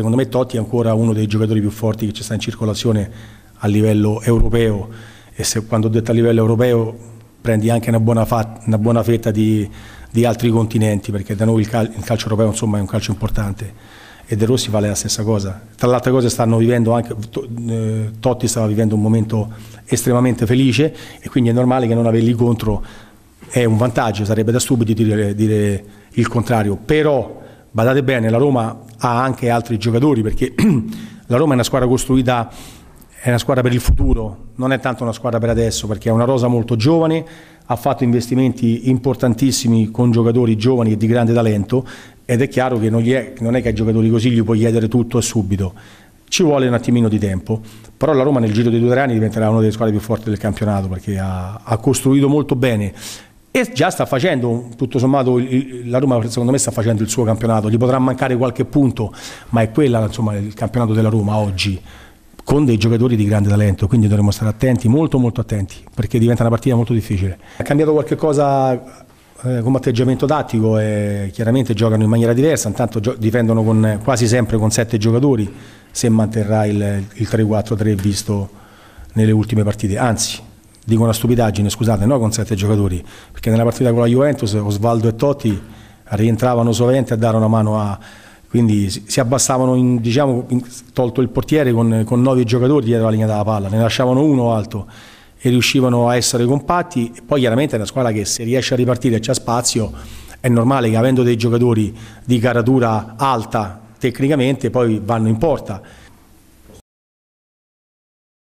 Secondo me Totti è ancora uno dei giocatori più forti che ci sta in circolazione a livello europeo e se, quando ho detto a livello europeo prendi anche una buona, fat, una buona fetta di, di, altri continenti perché da noi il, cal, il calcio europeo insomma, è un calcio importante e De Rossi vale la stessa cosa. Tra le altre cose stanno vivendo anche, eh, Totti stava vivendo un momento estremamente felice e quindi è normale che non averli contro è un vantaggio, sarebbe da stupidi dire, dire il contrario, però Badate bene, la Roma ha anche altri giocatori perché la Roma è una squadra costruita, è una squadra per il futuro, non è tanto una squadra per adesso perché è una rosa molto giovane, ha fatto investimenti importantissimi con giocatori giovani e di grande talento ed è chiaro che non, è, non è che ai giocatori così gli puoi chiedere tutto e subito. Ci vuole un attimino di tempo, però la Roma nel giro di due anni diventerà una delle squadre più forti del campionato perché ha, ha costruito molto bene e già sta facendo, tutto sommato la Roma secondo me sta facendo il suo campionato, gli potrà mancare qualche punto, ma è quella insomma, il campionato della Roma oggi con dei giocatori di grande talento, quindi dovremmo stare attenti, molto molto attenti, perché diventa una partita molto difficile. Ha cambiato qualche cosa eh, come atteggiamento tattico, eh, chiaramente giocano in maniera diversa, intanto gio- difendono con, quasi sempre con sette giocatori, se manterrà il, il 3-4-3 visto nelle ultime partite, anzi dico una stupidaggine, scusate, no con sette giocatori, perché nella partita con la Juventus Osvaldo e Totti rientravano sovente a dare una mano a... quindi si abbassavano, in, diciamo, in, tolto il portiere con, con nove giocatori dietro la linea della palla, ne lasciavano uno alto e riuscivano a essere compatti. E poi chiaramente è una squadra che se riesce a ripartire e c'è spazio, è normale che avendo dei giocatori di caratura alta tecnicamente poi vanno in porta.